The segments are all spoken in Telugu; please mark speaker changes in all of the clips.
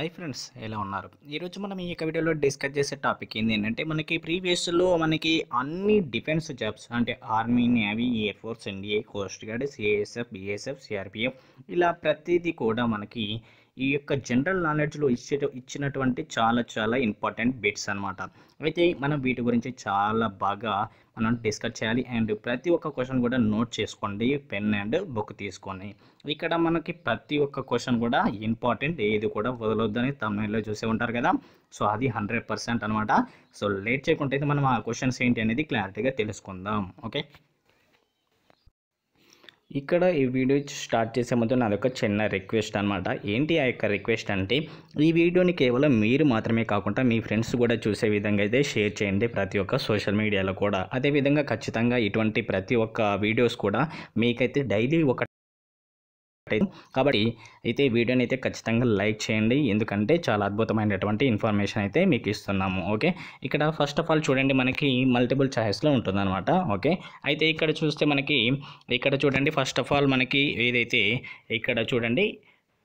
Speaker 1: హై ఫ్రెండ్స్ ఎలా ఉన్నారు ఈరోజు మనం ఈ యొక్క వీడియోలో డిస్కస్ చేసే టాపిక్ ఏంటి ఏంటంటే మనకి ప్రీవియస్లో మనకి అన్ని డిఫెన్స్ జాబ్స్ అంటే army navy air force NDA coast guard CSF BSF CRPF ఇలా ప్రతిదీ కూడా మనకి ఈ యొక్క జనరల్ నాలెడ్జ్లో ఇచ్చే ఇచ్చినటువంటి చాలా చాలా ఇంపార్టెంట్ బిట్స్ అనమాట అయితే మనం వీటి గురించి చాలా బాగా మనం డిస్కస్ చేయాలి అండ్ ప్రతి ఒక్క క్వశ్చన్ కూడా నోట్ చేసుకోండి పెన్ అండ్ బుక్ తీసుకొని ఇక్కడ మనకి ప్రతి ఒక్క క్వశ్చన్ కూడా ఇంపార్టెంట్ ఏది కూడా వదలొద్దని తమిళలో చూసే ఉంటారు కదా సో అది హండ్రెడ్ పర్సెంట్ అనమాట సో లేట్ చేయకుండా మనం ఆ క్వశ్చన్స్ ఏంటి అనేది క్లారిటీగా తెలుసుకుందాం ఓకే ఇక్కడ ఈ వీడియో స్టార్ట్ చేసే ముందు ఒక చిన్న రిక్వెస్ట్ అనమాట ఏంటి ఆ యొక్క రిక్వెస్ట్ అంటే ఈ వీడియోని కేవలం మీరు మాత్రమే కాకుండా మీ ఫ్రెండ్స్ కూడా చూసే విధంగా అయితే షేర్ చేయండి ప్రతి ఒక్క సోషల్ మీడియాలో కూడా అదేవిధంగా ఖచ్చితంగా ఇటువంటి ప్రతి ఒక్క వీడియోస్ కూడా మీకైతే డైలీ ఒక కాబట్టి అయితే ఈ వీడియోని అయితే ఖచ్చితంగా లైక్ చేయండి ఎందుకంటే చాలా అద్భుతమైనటువంటి ఇన్ఫర్మేషన్ అయితే మీకు ఇస్తున్నాము ఓకే ఇక్కడ ఫస్ట్ ఆఫ్ ఆల్ చూడండి మనకి మల్టిపుల్ ఛాయిస్లో ఉంటుందన్నమాట ఓకే అయితే ఇక్కడ చూస్తే మనకి ఇక్కడ చూడండి ఫస్ట్ ఆఫ్ ఆల్ మనకి ఏదైతే ఇక్కడ చూడండి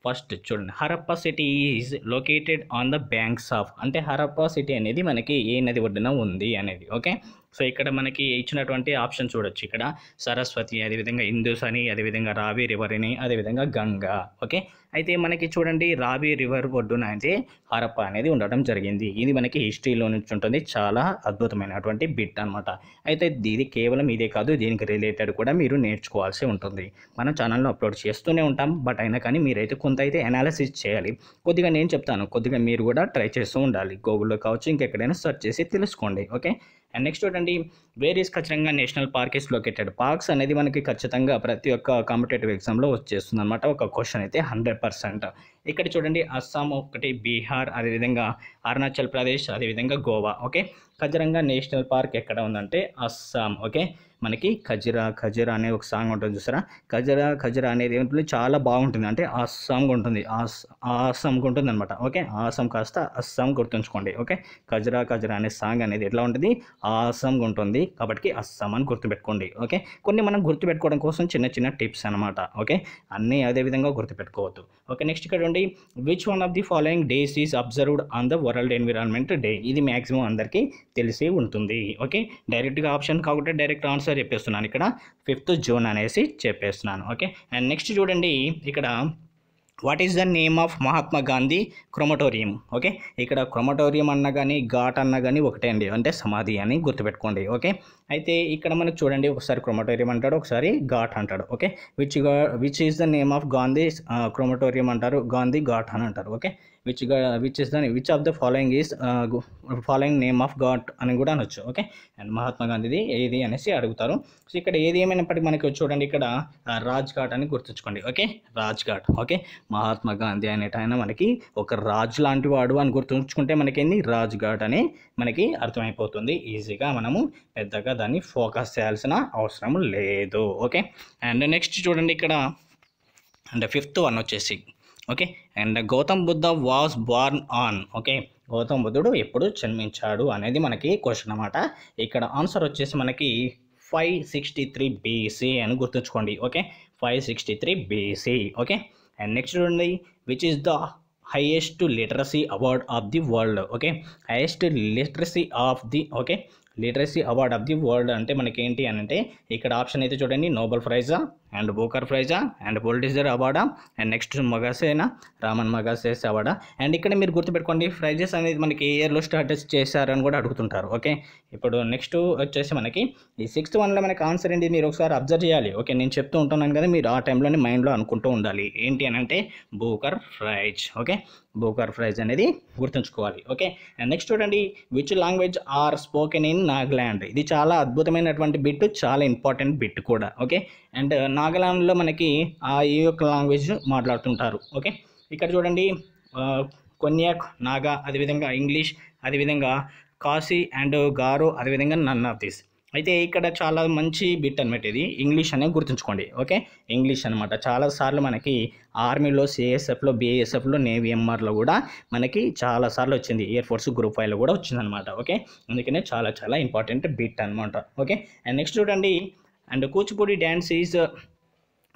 Speaker 1: ఫస్ట్ చూడండి Harappa city is located on the banks of అంటే హరప్ప సిటీ అనేది మనకి ఏ నది ఒడ్డున ఉంది అనేది ఓకే సో ఇక్కడ మనకి ఇచ్చినటువంటి ఆప్షన్ చూడొచ్చు ఇక్కడ సరస్వతి అదేవిధంగా ఇందూస్ అని అదేవిధంగా రావి రివర్ అని అదేవిధంగా గంగా ఓకే అయితే మనకి చూడండి రావి రివర్ ఒడ్డున అయితే హరప్ప అనేది ఉండడం జరిగింది ఇది మనకి హిస్టరీలో నుంచి ఉంటుంది చాలా అద్భుతమైనటువంటి బిట్ అనమాట అయితే ఇది కేవలం ఇదే కాదు దీనికి రిలేటెడ్ కూడా మీరు నేర్చుకోవాల్సి ఉంటుంది మనం ఛానల్లో అప్లోడ్ చేస్తూనే ఉంటాం బట్ అయినా కానీ మీరైతే కొంత అయితే అనాలిసిస్ చేయాలి కొద్దిగా నేను చెప్తాను కొద్దిగా మీరు కూడా ట్రై చేస్తూ ఉండాలి గూగుల్లో కావచ్చు ఇంకెక్కడైనా సెర్చ్ చేసి తెలుసుకోండి ఓకే అండ్ నెక్స్ట్ చూడండి వేరియస్ ఖచ్చితంగా national park is located parks అనేది మనకి ఖచ్చితంగా ప్రతి ఒక్క కాంపిటేటివ్ ఎగ్జామ్లో వచ్చేస్తుంది అనమాట ఒక క్వశ్చన్ అయితే హండ్రెడ్ పర్సెంట్ ఇక్కడ చూడండి అస్సాం ఒకటి బీహార్ అదేవిధంగా అరుణాచల్ ప్రదేశ్ అదేవిధంగా Goa okay Kaziranga national park ఎక్కడ ఉందంటే అస్సాం ఓకే మనకి ఖజరా ఖజరా అనే ఒక సాంగ్ ఉంటుంది చూసారా ఖజరా ఖజరా అనేది ఏముంటుంది చాలా బాగుంటుంది అంటే అస్సాంగా ఉంటుంది ఆసంగా ఉంటుంది అనమాట ఓకే ఆసం కాస్త అస్సాం గుర్తుంచుకోండి ఓకే ఖజరా ఖజరా అనే సాంగ్ అనేది ఎట్లా ఉంటుంది ఆసంగా ఉంటుంది కాబట్టి అస్సాం అని గుర్తుపెట్టుకోండి ఓకే కొన్ని మనం గుర్తుపెట్టుకోవడం కోసం చిన్న చిన్న టిప్స్ అనమాట ఓకే అన్నీ అదేవిధంగా గుర్తుపెట్టుకోవద్దు ఓకే నెక్స్ట్ ఇక్కడ చూడండి which one of the following days is observed on the world environment day ఇది మ్యాక్సిమం అందరికీ తెలిసి ఉంటుంది ఓకే డైరెక్ట్గా ఆప్షన్ కాబట్టి డైరెక్ట్ ఆన్సర్ చెప్పేస్తున్నాను ఇక్కడ ఫిఫ్త్ జూన్ అనేసి చెప్పేస్తున్నాను ఓకే అండ్ నెక్స్ట్ చూడండి ఇక్కడ what is the name of Mahatma Gandhi crematorium okay ఇక్కడ క్రొమటోరియం అన్నా కానీ ఘాట్ అన్నా కానీ ఒకటే అండి అంటే సమాధి అని గుర్తుపెట్టుకోండి ఓకే అయితే ఇక్కడ మనకు చూడండి ఒకసారి క్రోమటోరియం అంటాడు ఒకసారి ఘాట్ అంటాడు okay which which is the name of Gandhi crematorium అంటారు గాంధీ ఘాట్ అని అంటారు okay which which is the which of the following is following name of ghat అని కూడా అనొచ్చు ఓకే అండ్ మహాత్మా గాంధీది ఏది అనేసి అడుగుతారు సో ఇక్కడ ఏది ఏమైనప్పటికీ మనకి చూడండి ఇక్కడ రాజ్ ఘాట్ అని గుర్తుంచుకోండి ఓకే రాజ్ ఘాట్ ఓకే మహాత్మా గాంధీ అనేటైనా మనకి ఒక రాజు లాంటి వాడు అని గుర్తుంచుకుంటే మనకి ఏంది రాజ్ ఘాట్ అని మనకి అర్థమైపోతుంది ఈజీగా మనము పెద్దగా ఇంకా దాన్ని ఫోకస్ చేయాల్సిన అవసరం లేదు ఓకే అండ్ నెక్స్ట్ చూడండి ఇక్కడ అండ్ ఫిఫ్త్ వన్ వచ్చేసి okay and Gautam Buddha was born on okay Gautam బుద్ధుడు ఎప్పుడు జన్మించాడు అనేది మనకి క్వశ్చన్ అనమాట ఇక్కడ ఆన్సర్ వచ్చేసి మనకి ఫైవ్ సిక్స్టీ త్రీ బీసీ అని గుర్తుంచుకోండి okay five sixty three BC okay and next చూడండి which is the highest literacy award of the world okay highest literacy of the okay literacy award of the world అంటే మనకి ఏంటి అని అంటే ఇక్కడ ఆప్షన్ అయితే చూడండి నోబెల్ ప్రైజా అండ్ బోకర్ ఫ్రైజా అండ్ Bulldozer అవాడా అండ్ నెక్స్ట్ మగాసేనా రామన్ మగాసేస్ అవార్డ్ అండ్ ఇక్కడ మీరు గుర్తుపెట్టుకోండి ఫ్రైజెస్ అనేది మనకి ఏ ఇయర్లో స్టార్ట్ చేశారని కూడా అడుగుతుంటారు ఓకే ఇప్పుడు నెక్స్ట్ వచ్చేసి మనకి ఈ సిక్స్త్ వన్లో మనకి ఆన్సర్ ఏంటి మీరు ఒకసారి అబ్జర్వ్ చేయాలి ఓకే నేను చెప్తూ ఉంటున్నాను కదా మీరు ఆ టైంలోనే మైండ్లో అనుకుంటూ ఉండాలి ఏంటి అని అంటే Booker prize okay Booker prize అనేది గుర్తుంచుకోవాలి ఓకే అండ్ నెక్స్ట్ చూడండి which language are spoken in Nagaland ఇది చాలా అద్భుతమైనటువంటి బిట్ చాలా ఇంపార్టెంట్ బిట్ కూడా ఓకే అండ్ నా నాగాలాండ్లో మనకి ఆ ఈ యొక్క లాంగ్వేజ్ మాట్లాడుతుంటారు ఓకే ఇక్కడ చూడండి కొన్యాక్ నాగా అదేవిధంగా ఇంగ్లీష్ అదేవిధంగా కాశీ అండ్ గారో అదేవిధంగా నన్ ఆఫ్ దిస్ అయితే ఇక్కడ చాలా మంచి బిట్ అనమాట ఇది ఇంగ్లీష్ అనేది గుర్తుంచుకోండి ఓకే ఇంగ్లీష్ అనమాట చాలాసార్లు మనకి ఆర్మీలో సిఎస్ఎఫ్లో బీఎస్ఎఫ్లో నేవీ ఎంఆర్లో కూడా మనకి చాలాసార్లు వచ్చింది ఎయిర్ ఫోర్స్ గ్రూప్ ఫైవ్లో కూడా వచ్చిందనమాట ఓకే అందుకనే చాలా చాలా ఇంపార్టెంట్ బిట్ అనమాట ఓకే అండ్ నెక్స్ట్ చూడండి and Kuchipudi dance is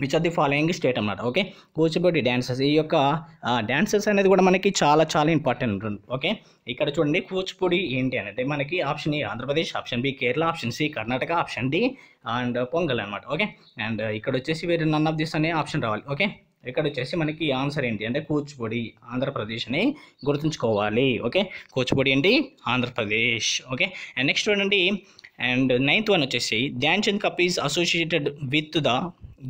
Speaker 1: which of the following state అనమాట ఓకే కూచిపూడి డ్యాన్సెస్ ఈ యొక్క డ్యాన్సెస్ అనేది కూడా మనకి చాలా చాలా ఇంపార్టెంట్ ఉంటుంది ఓకే ఇక్కడ చూడండి కూచిపూడి ఏంటి అంటే మనకి option A Andhra Pradesh option B Kerala option C Karnataka option D and Pongal అనమాట ఓకే అండ్ ఇక్కడ వచ్చేసి వేరే నన్ ఆఫ్ దిస్ అనే ఆప్షన్ రావాలి ఓకే ఇక్కడ వచ్చేసి మనకి ఆన్సర్ ఏంటి అంటే కూచిపూడి ఆంధ్రప్రదేశ్ అని గుర్తుంచుకోవాలి ఓకే కూచిపూడి ఏంటి ఆంధ్రప్రదేశ్ ఓకే అండ్ నెక్స్ట్ చూడండి అండ్ నైన్త్ వన్ వచ్చేసి Dhyan Chand cup is associated with the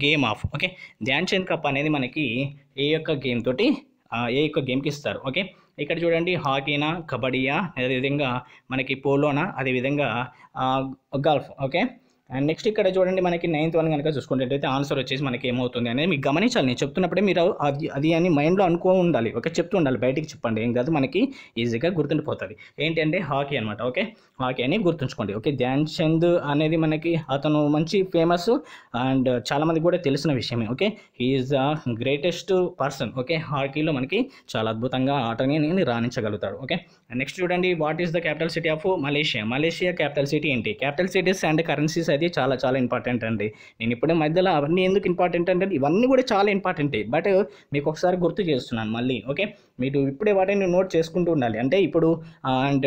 Speaker 1: game of okay Dhyan Chand cup అనేది మనకి ఏ యొక్క గేమ్ తోటి ఏ యొక్క గేమ్కి ఇస్తారు ఓకే ఇక్కడ చూడండి హాకీనా కబడ్డీయా అదేవిధంగా మనకి పోలోనా అదేవిధంగా గల్ఫ్ ఓకే అండ్ నెక్స్ట్ ఇక్కడ చూడండి మనకి నైన్త్ వన్ కనుక చూసుకుంటే ఆన్సర్ వచ్చేసి మనకి ఏమవుతుంది అనేది మీకు గమనించాలి నేను చెప్తున్నప్పుడే మీరు అది అది అని మైండ్లో అనుకో ఉండాలి ఓకే చెప్తూ ఉండాలి బయటికి చెప్పండి ఏం కాదు మనకి ఈజీగా గుర్తుండిపోతుంది ఏంటంటే హాకీ అనమాట ఓకే హాకీ అని గుర్తుంచుకోండి ఓకే ధ్యాన్ చంద్ అనేది మనకి అతను మంచి ఫేమస్ అండ్ చాలామంది కూడా తెలిసిన విషయమే okay is the greatest person okay హాకీలో మనకి చాలా అద్భుతంగా ఆటని నేను రాణించగలుగుతాడు ఓకే నెక్స్ట్ చూడండి what is the capital city of Malaysia Malaysia capital city ఏంటి క్యాపిటల్ సిటీస్ అండ్ కరెన్సీస్ అనేది చాలా చాలా ఇంపార్టెంట్ అండి నేను ఇప్పుడే మధ్యలో అవన్నీ ఎందుకు ఇంపార్టెంట్ అంటే ఇవన్నీ కూడా చాలా ఇంపార్టెంటే బట్ మీకు ఒకసారి గుర్తు చేస్తున్నాను మళ్ళీ ఓకే మీరు ఇప్పుడే వాటిని నోట్ చేసుకుంటూ ఉండాలి అంటే ఇప్పుడు అండ్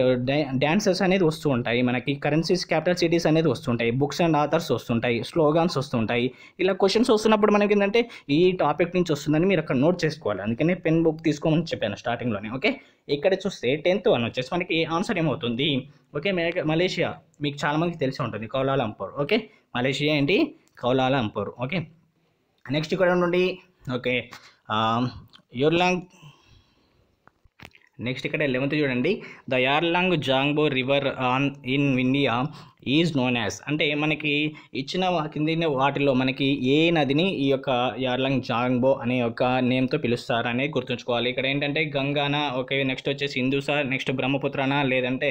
Speaker 1: డ్యాన్సర్స్ అనేది వస్తూ ఉంటాయి మనకి కరెన్సీస్ క్యాపిటల్ సిటీస్ అనేది వస్తుంటాయి బుక్స్ అండ్ ఆథర్స్ వస్తుంటాయి స్లోగాన్స్ వస్తుంటాయి ఇలా క్వశ్చన్స్ వస్తున్నప్పుడు మనకి ఏంటంటే ఈ టాపిక్ నుంచి వస్తుందని మీరు అక్కడ నోట్ చేసుకోవాలి అందుకనే పెన్ బుక్ తీసుకోమని చెప్పాను స్టార్టింగ్లోనే ఓకే ఇక్కడ చూస్తే టెన్త్ వన్ వచ్చేసి మనకి ఆన్సర్ ఏమవుతుంది ఓకే మలేషియా మీకు చాలామందికి తెలిసి ఉంటుంది అంపూర్ ఓకే మలేషియా ఏంటి అంపూర్ ఓకే నెక్స్ట్ ఇక్కడ నుండి ఓకే యోర్లాంగ్ నెక్స్ట్ ఇక్కడ లెవెన్త్ చూడండి the Yarlung Zangbo river on in India is known as అంటే మనకి ఇచ్చిన కింది వాటిలో మనకి ఏ నదిని ఈ యొక్క యార్లంగ్ జాంగ్బో అనే యొక్క నేమ్తో పిలుస్తారని గుర్తుంచుకోవాలి ఇక్కడ ఏంటంటే గంగానా ఓకే నెక్స్ట్ వచ్చేసి హిందూసా నెక్స్ట్ బ్రహ్మపుత్రనా లేదంటే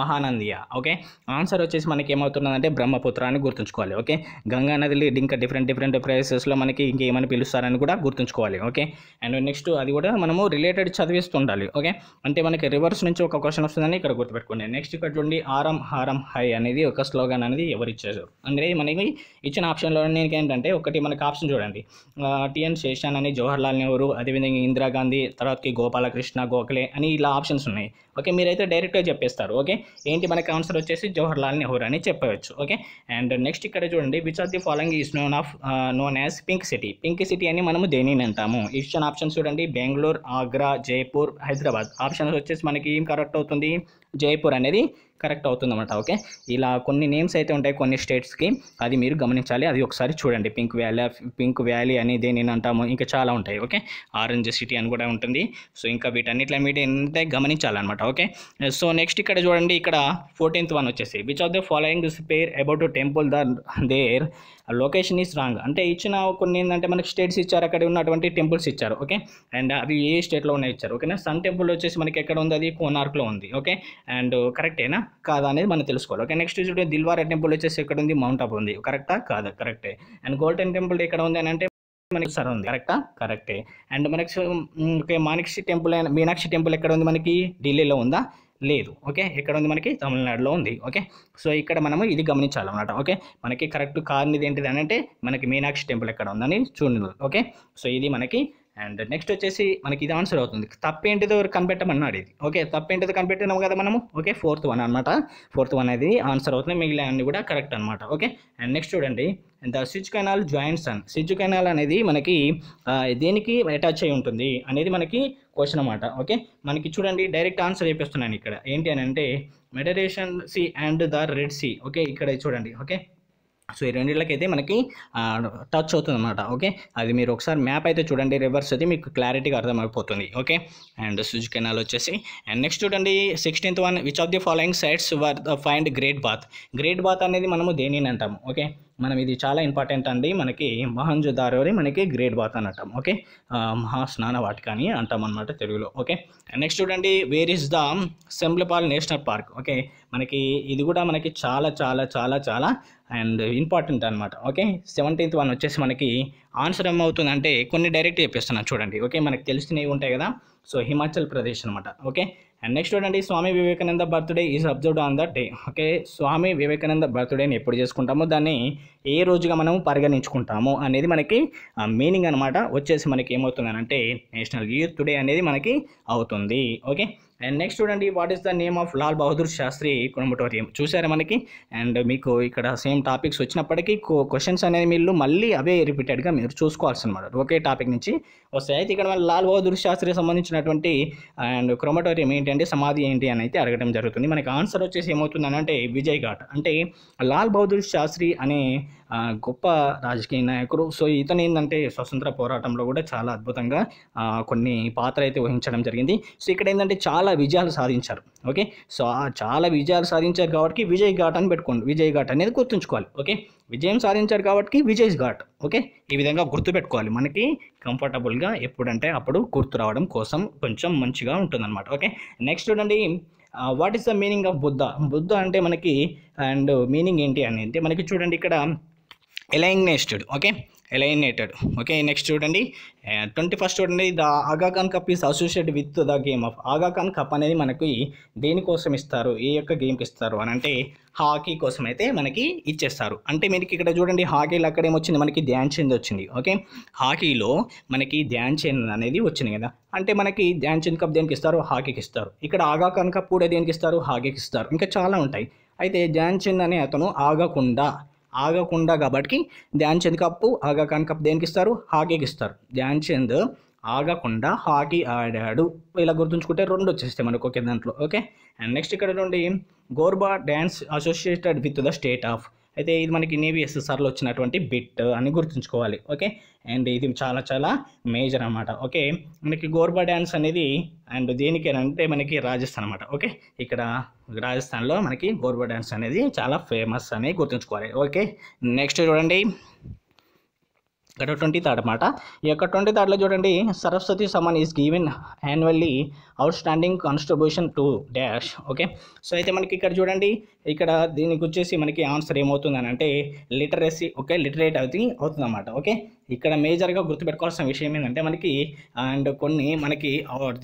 Speaker 1: మహానందియా ఓకే ఆన్సర్ వచ్చేసి మనకి ఏమవుతుందంటే బ్రహ్మపుత్ర అని గుర్తుంచుకోవాలి ఓకే గంగా నదిలో ఇంకా డిఫరెంట్ డిఫరెంట్ ప్రైసెస్లో మనకి ఇంకేమని పిలుస్తారని కూడా గుర్తుంచుకోవాలి ఓకే అండ్ నెక్స్ట్ అది కూడా మనము రిలేటెడ్ చదివిస్తుండాలి ఓకే అంటే మనకి రివర్స్ నుంచి ఒక క్వశ్చన్ వస్తుందని ఇక్కడ గుర్తుపెట్టుకోండి నెక్స్ట్ ఇక్కడ ఉండి ఆరం హారం హై అనేది యొక్క స్లోగన్ అనేది ఎవరు ఇచ్చారు అందుకే మనకి ఇచ్చిన ఆప్షన్లో ఏంటంటే ఒకటి మనకి ఆప్షన్ చూడండి టిఎన్ శేషాన్ అని జవహర్లాల్ నెహ్రూ అదేవిధంగా ఇందిరాగాంధీ తర్వాతకి గోపాలకృష్ణ గోఖలే అని ఇలా ఆప్షన్స్ ఉన్నాయి ఓకే మీరైతే డైరెక్ట్గా చెప్పేస్తారు ఓకే ఏంటి మనకి ఆన్సర్ వచ్చేసి జవహర్లాల్ నెహ్రూ అని చెప్పవచ్చు ఓకే అండ్ నెక్స్ట్ ఇక్కడ చూడండి which are the following is known of known as pink city pink city అని మనము దేనిని అంటాము ఇచ్చిన ఆప్షన్స్ చూడండి బెంగళూరు ఆగ్రా జైపూర్ హైదరాబాద్ ఆప్షన్స్ వచ్చేసి మనకి ఏం కరెక్ట్ అవుతుంది జైపూర్ అనేది కరెక్ట్ అవుతుందన్నమాట ఓకే ఇలా కొన్ని నేమ్స్ అయితే ఉంటాయి కొన్ని స్టేట్స్కి అది మీరు గమనించాలి అది ఒకసారి చూడండి పింక్ వ్యాలీ పింక్ వ్యాలీ అని దేని అంటాము ఇంకా చాలా ఉంటాయి ఓకే ఆరెంజ్ సిటీ అని కూడా ఉంటుంది సో ఇంకా వీటన్నిటిలో మీరు ఏంటంటే గమనించాలన్నమాట ఓకే సో నెక్స్ట్ ఇక్కడ చూడండి ఇక్కడ ఫోర్టీన్త్ వన్ వచ్చేసి which of the following pair about temple the their location is wrong అంటే ఇచ్చిన కొన్ని ఏంటంటే మనకి స్టేట్స్ ఇచ్చారు అక్కడ ఉన్నటువంటి టెంపుల్స్ ఇచ్చారు ఓకే అండ్ అవి ఏ స్టేట్లో ఉన్నాయి ఇచ్చారు ఓకేనా సన్ టెంపుల్ వచ్చేసి మనకి ఎక్కడ ఉంది అది కోనార్క్లో ఉంది ఓకే అండ్ కరెక్టేనా కాదా అనేది మనం తెలుసుకోవాలి ఓకే నెక్స్ట్ చూడండి దిల్వారా టెంపుల్ వచ్చేసి ఎక్కడ ఉంది మౌంట్ అబు ఉంది కరెక్టా కాదు కరెక్టే అండ్ గోల్డెన్ టెంపుల్ ఎక్కడ ఉంది అని అంటే మనకి సార్ ఉంది కరెక్టా కరెక్టే అండ్ మనకి okay Meenakshi temple Meenakshi temple ఎక్కడ ఉంది మనకి ఢిల్లీలో ఉందా లేదు ఓకే ఎక్కడ ఉంది మనకి తమిళనాడులో ఉంది ఓకే సో ఇక్కడ మనము ఇది గమనించాలన్నమాట ఓకే మనకి కరెక్ట్ ఇది ఏంటిది అని అంటే మనకి మీనాక్షి టెంపుల్ ఎక్కడ ఉందని చూడండి ఓకే సో ఇది మనకి అండ్ నెక్స్ట్ వచ్చేసి మనకి ఇది ఆన్సర్ అవుతుంది తప్పేంటిదో కనిపెట్టమన్నా అడిగి ఓకే తప్పేంటిదో కనిపెట్టినాము కదా మనము ఓకే ఫోర్త్ వన్ అనమాట ఫోర్త్ వన్ అనేది ఆన్సర్ అవుతుంది మిగిలిన అన్ని కూడా కరెక్ట్ అనమాట ఓకే అండ్ నెక్స్ట్ చూడండి ద స్విచ్ కెనాల్ జాయింట్స్ అన్ స్విచ్ కెనాల్ అనేది మనకి దేనికి అటాచ్ అయి ఉంటుంది అనేది మనకి క్వశ్చన్ అనమాట ఓకే మనకి చూడండి డైరెక్ట్ ఆన్సర్ చెప్పేస్తున్నాను ఇక్కడ ఏంటి అని అంటే Mediterranean sea and the red sea okay ఇక్కడ చూడండి ఓకే సో ఈ అయితే మనకి టచ్ అవుతుంది అనమాట ఓకే అది మీరు ఒకసారి మ్యాప్ అయితే చూడండి రివర్స్ అది మీకు క్లారిటీగా అర్థమైపోతుంది ఓకే అండ్ సుజు కెనాల్ వచ్చేసి అండ్ నెక్స్ట్ చూడండి sixteenth one which of the following sites were find great bath great bath అనేది మనము దేనిని అంటాము ఓకే మనం ఇది చాలా ఇంపార్టెంట్ అండి మనకి మహంజుదారోని మనకి గ్రేట్ బాత్ అని అంటాం ఓకే మహా స్నాన వాటిక అని అంటాం అనమాట తెలుగులో ఓకే నెక్స్ట్ చూడండి where is the Simlipal national park okay మనకి ఇది కూడా మనకి చాలా చాలా చాలా చాలా అండ్ ఇంపార్టెంట్ అనమాట ఓకే సెవెంటీన్త్ వన్ వచ్చేసి మనకి ఆన్సర్ ఏమవుతుందంటే కొన్ని డైరెక్ట్ చెప్పేస్తున్నాను చూడండి ఓకే మనకి తెలిసినవి ఉంటాయి కదా సో హిమాచల్ ప్రదేశ్ అనమాట ఓకే అండ్ నెక్స్ట్ చూడండి Swami Vivekananda birthday is observed on that day okay Swami Vivekananda బర్త్డేని ఎప్పుడు చేసుకుంటామో దాన్ని ఏ రోజుగా మనం పరిగణించుకుంటాము అనేది మనకి మీనింగ్ అనమాట వచ్చేసి మనకి ఏమవుతుంది అంటే నేషనల్ యూత్ డే అనేది మనకి అవుతుంది ఓకే అండ్ నెక్స్ట్ చూడండి what is the name of Lal Bahadur Shastri కుటుంబటోరియం చూసారా మనకి అండ్ మీకు ఇక్కడ సేమ్ టాపిక్స్ వచ్చినప్పటికీ క్వశ్చన్స్ అనేది మీరు మళ్ళీ అవే రిపీటెడ్గా మీరు చూసుకోవాల్సి అనమాట ఒకే టాపిక్ నుంచి వస్తాయి అయితే ఇక్కడ మన లాల్ బహదూర్ శాస్త్రికి సంబంధించినటువంటి అండ్ క్రోమటోరియం ఏంటంటే సమాధి ఏంటి అని అయితే అడగడం జరుగుతుంది మనకి ఆన్సర్ వచ్చేసి ఏమవుతుంది అంటే విజయ్ ఘాట్ అంటే లాల్ బహదూర్ శాస్త్రి అనే గొప్ప రాజకీయ నాయకుడు సో ఇతను ఏంటంటే స్వతంత్ర పోరాటంలో కూడా చాలా అద్భుతంగా కొన్ని పాత్ర అయితే వహించడం జరిగింది సో ఇక్కడ ఏంటంటే చాలా విజయాలు సాధించారు ఓకే సో చాలా విజయాలు సాధించారు కాబట్టి విజయ్ ఘాట్ అని పెట్టుకోండి విజయ్ ఘాట్ అనేది గుర్తుంచుకోవాలి ఓకే విజయం సాధించారు కాబట్టి విజయ్ ఘాట్ ఓకే ఈ విధంగా గుర్తుపెట్టుకోవాలి మనకి కంఫర్టబుల్గా ఎప్పుడంటే అప్పుడు గుర్తు రావడం కోసం కొంచెం మంచిగా ఉంటుందన్నమాట ఓకే నెక్స్ట్ చూడండి what is the meaning of Buddha Buddha అంటే మనకి అండ్ మీనింగ్ ఏంటి అని అంటే మనకి చూడండి ఇక్కడ alienated okay alienated okay next చూడండి ట్వంటీ uh, ఫస్ట్ చూడండి the Aga Khan cup is associate with the game of Aga Khan cup అనేది మనకి దేనికోసం ఇస్తారు ఏ యొక్క గేమ్కి ఇస్తారు అని అంటే హాకీ కోసం అయితే మనకి ఇచ్చేస్తారు అంటే మీకు ఇక్కడ చూడండి హాకీలో అక్కడ ఏమొచ్చింది మనకి ధ్యాన్ చంద్ వచ్చింది ఓకే హాకీలో మనకి ధ్యాన్ చంద్ అనేది వచ్చింది కదా అంటే మనకి ధ్యాన్ చంద్ కప్ దేనికి ఇస్తారు హాకీకి ఇస్తారు ఇక్కడ ఆగాఖాన్ కప్ కూడా దేనికి ఇస్తారు హాకీకి ఇస్తారు ఇంకా చాలా ఉంటాయి అయితే ధ్యాన్ చంద్ అనే అతను ఆగకుండా ఆగకుండా కాబట్టి ధ్యాన్ చంద్ కప్పు ఆగా కప్పు దేనికి ఇస్తారు హాకీకి ఇస్తారు ధ్యాన్ చంద్ ఆగకుండా హాకీ ఆడాడు ఇలా గుర్తుంచుకుంటే రెండు వచ్చేస్తాయి మనకు ఒకే దాంట్లో ఓకే అండ్ నెక్స్ట్ ఇక్కడ నుండి Garba dance associated with the state of అయితే ఇది మనకి నేవీ ఎస్ఎస్ఆర్లో వచ్చినటువంటి బిట్ అని గుర్తుంచుకోవాలి ఓకే అండ్ ఇది చాలా చాలా మేజర్ అనమాట ఓకే మనకి గోర్బా డ్యాన్స్ అనేది అండ్ దేనికేనంటే మనకి రాజస్థాన్ అనమాట ఓకే ఇక్కడ రాజస్థాన్లో మనకి గోర్బా డ్యాన్స్ అనేది చాలా ఫేమస్ అని గుర్తుంచుకోవాలి ఓకే నెక్స్ట్ చూడండి ఇక్కడ ట్వంటీ థర్డ్ అనమాట ఈ యొక్క ట్వంటీ థర్డ్లో చూడండి Saraswati Samman is given annually outstanding contribution to dash okay so అయితే మనకి ఇక్కడ చూడండి ఇక్కడ దీనికి వచ్చేసి మనకి ఆన్సర్ ఏమవుతుంది అని అంటే లిటరసీ ఓకే లిటరేట్ అవుతుంది అవుతుంది ఓకే ఇక్కడ మేజర్గా గుర్తుపెట్టుకోవాల్సిన విషయం ఏంటంటే మనకి అండ్ కొన్ని మనకి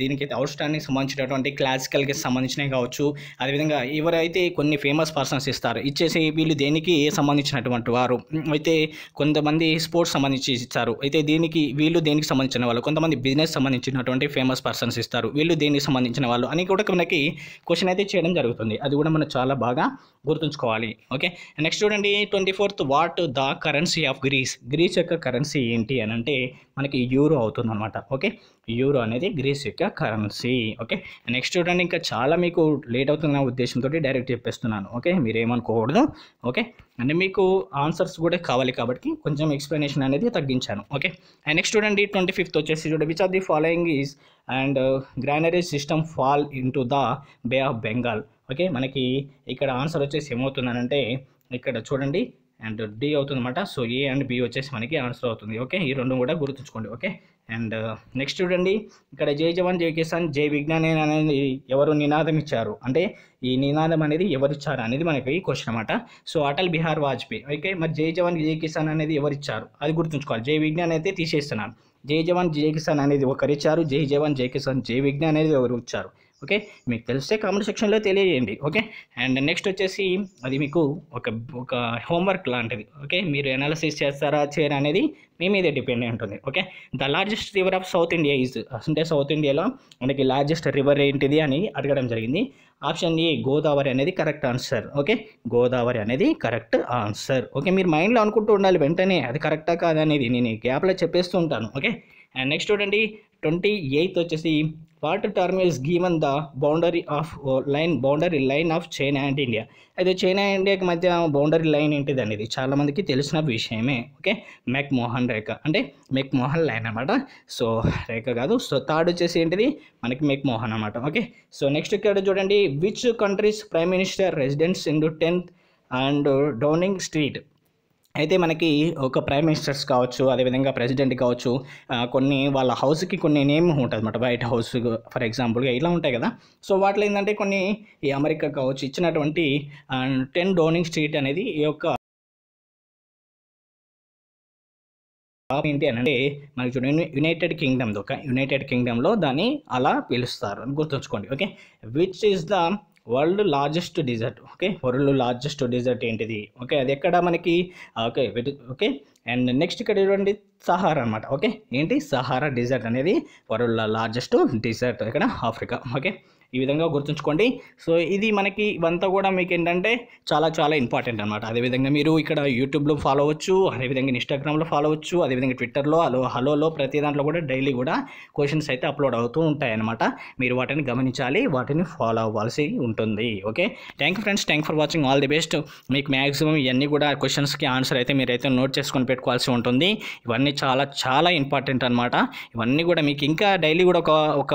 Speaker 1: దీనికి అవుట్ స్టాండింగ్ సంబంధించినటువంటి క్లాసికల్కి సంబంధించినవి కావచ్చు అదేవిధంగా ఎవరైతే కొన్ని ఫేమస్ పర్సన్స్ ఇస్తారు ఇచ్చేసి వీళ్ళు దేనికి సంబంధించినటువంటి వారు అయితే కొంతమంది స్పోర్ట్స్ సంబంధించి ఇస్తారు అయితే దీనికి వీళ్ళు దేనికి సంబంధించిన వాళ్ళు కొంతమంది బిజినెస్ సంబంధించినటువంటి ఫేమస్ పర్సన్స్ ఇస్తారు వీళ్ళు దేనికి సంబంధించిన వాళ్ళు అని కూడా మనకి క్వశ్చన్ అయితే చేయడం జరుగుతుంది అది కూడా మనం చాలా బాగా గుర్తుంచుకోవాలి ఓకే నెక్స్ట్ చూడండి twenty fourth what the currency of Greece Greece యొక్క కరెన్సీ కరెన్సీ ఏంటి అని అంటే మనకి యూరో అవుతుంది అనమాట ఓకే యూరో అనేది గ్రీస్ యొక్క కరెన్సీ ఓకే నెక్స్ట్ చూడండి ఇంకా చాలా మీకు లేట్ అవుతుంది నా ఉద్దేశంతో డైరెక్ట్ చెప్పేస్తున్నాను ఓకే మీరు ఏమనుకోకూడదు ఓకే అంటే మీకు ఆన్సర్స్ కూడా కావాలి కాబట్టి కొంచెం ఎక్స్ప్లెనేషన్ అనేది తగ్గించాను ఓకే అండ్ నెక్స్ట్ చూడండి ట్వంటీ ఫిఫ్త్ వచ్చేసి చూడండి which are the following is and granary system fall in the bay of Bengal okay మనకి ఇక్కడ ఆన్సర్ వచ్చేసి ఏమవుతుందనంటే ఇక్కడ చూడండి అండ్ డి అవుతుందన్నమాట సో ఏ అండ్ బి వచ్చేసి మనకి ఆన్సర్ అవుతుంది ఓకే ఈ రెండు కూడా గుర్తుంచుకోండి ఓకే అండ్ నెక్స్ట్ చూడండి ఇక్కడ జై జవాన్ జై కిసాన్ జై విజ్ఞాన్ అనేది ఎవరు నినాదం ఇచ్చారు అంటే ఈ నినాదం అనేది ఎవరు ఇచ్చారు అనేది మనకి క్వశ్చన్ అనమాట సో అటల్ బిహార్ వాజ్పేయి ఓకే మరి జై జవాన్ జై కిసాన్ అనేది ఎవరు ఇచ్చారు అది గుర్తుంచుకోవాలి జై విజ్ఞాన్ అయితే తీసేస్తున్నాను జై జవాన్ జై కిసాన్ అనేది ఒకరు ఇచ్చారు జై జవాన్ జై కిసాన్ జై విజ్ఞాన్ అనేది ఎవరు ఇచ్చారు ఓకే మీకు తెలిస్తే కామెంట్ సెక్షన్లో తెలియజేయండి ఓకే అండ్ నెక్స్ట్ వచ్చేసి అది మీకు ఒక ఒక హోంవర్క్ లాంటిది ఓకే మీరు ఎనాలసిస్ చేస్తారా చేయరా అనేది మీ మీద డిపెండ్ అయి ఉంటుంది okay the largest river of south India is అంటే సౌత్ ఇండియాలో మనకి లార్జెస్ట్ రివర్ ఏంటిది అని అడగడం జరిగింది ఆప్షన్ ఏ గోదావరి అనేది కరెక్ట్ ఆన్సర్ ఓకే గోదావరి అనేది కరెక్ట్ ఆన్సర్ ఓకే మీరు మైండ్లో అనుకుంటూ ఉండాలి వెంటనే అది కరెక్టా కాదనేది నేను గ్యాప్లో చెప్పేస్తూ ఉంటాను ఓకే అండ్ నెక్స్ట్ చూడండి ట్వంటీ ఎయిత్ వచ్చేసి water terminals given the boundary of line boundary line of China and India అయితే చైనా ఇండియాకి మధ్య బౌండరీ లైన్ ఏంటిది అనేది చాలామందికి తెలిసిన విషయమే ఓకే మెక్ మోహన్ రేఖ అంటే మెక్ మోహన్ లైన్ అనమాట సో రేఖ కాదు సో థర్డ్ వచ్చేసి ఏంటిది మనకి మెక్ మోహన్ అనమాట ఓకే సో నెక్స్ట్ ఇక్కడ చూడండి which countries prime minister residence in tenth and Downing Street అయితే మనకి ఒక ప్రైమ్ మినిస్టర్స్ కావచ్చు అదేవిధంగా ప్రెసిడెంట్ కావచ్చు కొన్ని వాళ్ళ హౌస్కి కొన్ని నేమ్ ఉంటుంది అనమాట వైట్ హౌస్ ఫర్ ఎగ్జాంపుల్గా ఇలా ఉంటాయి కదా సో వాటిలో ఏంటంటే కొన్ని ఈ అమెరికా కావచ్చు ఇచ్చినటువంటి టెన్ డోనింగ్ స్ట్రీట్ అనేది ఈ యొక్క ఏంటి అని అంటే మనకి చూడండి యునైటెడ్ కింగ్డమ్ ఒక యునైటెడ్ కింగ్డమ్లో దాన్ని అలా పిలుస్తారు అని గుర్తుంచుకోండి okay which is the world largest desert okay world largest desert ఏంటిది ఓకే అది ఎక్కడ మనకి ఓకే ఓకే అండ్ నెక్స్ట్ ఇక్కడ ఇవ్వండి సహారా అనమాట ఓకే ఏంటి సహారా డిజర్ట్ అనేది వరల్డ్ లార్జెస్ట్ డిజర్ట్ ఇక్కడ ఆఫ్రికా ఓకే ఈ విధంగా గుర్తుంచుకోండి సో ఇది మనకి ఇవంతా కూడా మీకు ఏంటంటే చాలా చాలా ఇంపార్టెంట్ అనమాట అదేవిధంగా మీరు ఇక్కడ యూట్యూబ్లో ఫాలో అవ్వచ్చు అదేవిధంగా ఇన్స్టాగ్రామ్లో ఫాలో అవ్వచ్చు అదేవిధంగా ట్విట్టర్లో హలో హలోలో ప్రతి దాంట్లో కూడా డైలీ కూడా క్వశ్చన్స్ అయితే అప్లోడ్ అవుతూ ఉంటాయన్నమాట మీరు వాటిని గమనించాలి వాటిని ఫాలో అవ్వాల్సి ఉంటుంది okay thank you friends thank for watching all the best మీకు మ్యాక్సిమం ఇవన్నీ కూడా క్వశ్చన్స్కి ఆన్సర్ అయితే మీరైతే నోట్ చేసుకొని పెట్టుకోవాల్సి ఉంటుంది ఇవన్నీ చాలా చాలా ఇంపార్టెంట్ అనమాట ఇవన్నీ కూడా మీకు ఇంకా డైలీ కూడా ఒక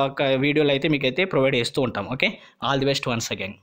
Speaker 1: ఒక వీడియోలు అయితే మీకైతే ప్రొవైడ్ చేస్తూ ఉంటాం okay all the best once again